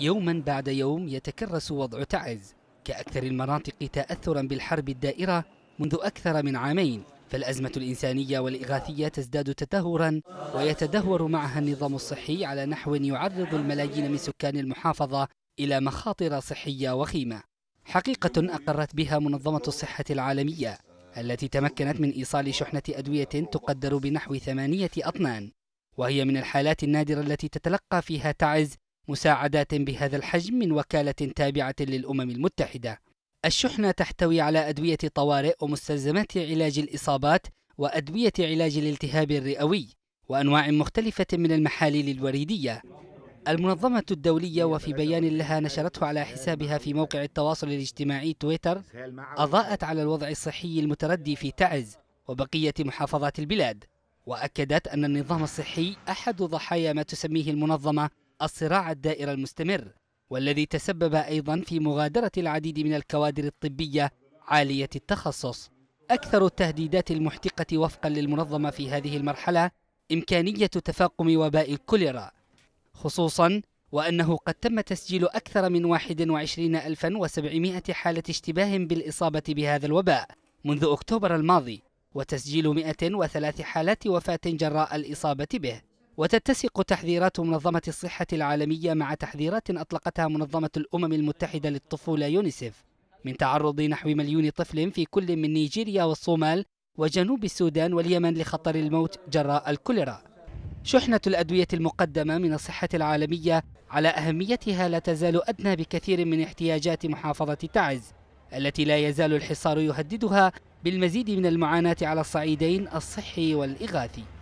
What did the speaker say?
يوما بعد يوم يتكرس وضع تعز كأكثر المناطق تأثرا بالحرب الدائرة منذ أكثر من عامين فالأزمة الإنسانية والإغاثية تزداد تدهورا ويتدهور معها النظام الصحي على نحو يعرض الملايين من سكان المحافظة إلى مخاطر صحية وخيمة حقيقة أقرت بها منظمة الصحة العالمية التي تمكنت من إيصال شحنة أدوية تقدر بنحو ثمانية أطنان وهي من الحالات النادرة التي تتلقى فيها تعز مساعدات بهذا الحجم من وكالة تابعة للأمم المتحدة. الشحنة تحتوي على أدوية طوارئ ومستلزمات علاج الإصابات وأدوية علاج الالتهاب الرئوي وأنواع مختلفة من المحاليل الوريدية. المنظمة الدولية وفي بيان لها نشرته على حسابها في موقع التواصل الاجتماعي تويتر أضاءت على الوضع الصحي المتردي في تعز وبقية محافظات البلاد وأكدت أن النظام الصحي أحد ضحايا ما تسميه المنظمة الصراع الدائر المستمر والذي تسبب أيضا في مغادرة العديد من الكوادر الطبية عالية التخصص أكثر التهديدات المحتقة وفقا للمنظمة في هذه المرحلة إمكانية تفاقم وباء الكوليرا خصوصا وأنه قد تم تسجيل أكثر من 21700 حالة اشتباه بالإصابة بهذا الوباء منذ أكتوبر الماضي وتسجيل 103 حالات وفاة جراء الإصابة به وتتسق تحذيرات منظمة الصحة العالمية مع تحذيرات أطلقتها منظمة الأمم المتحدة للطفولة يونيسف من تعرض نحو مليون طفل في كل من نيجيريا والصومال وجنوب السودان واليمن لخطر الموت جراء الكوليرا شحنة الأدوية المقدمة من الصحة العالمية على أهميتها لا تزال أدنى بكثير من احتياجات محافظة تعز التي لا يزال الحصار يهددها بالمزيد من المعاناة على الصعيدين الصحي والإغاثي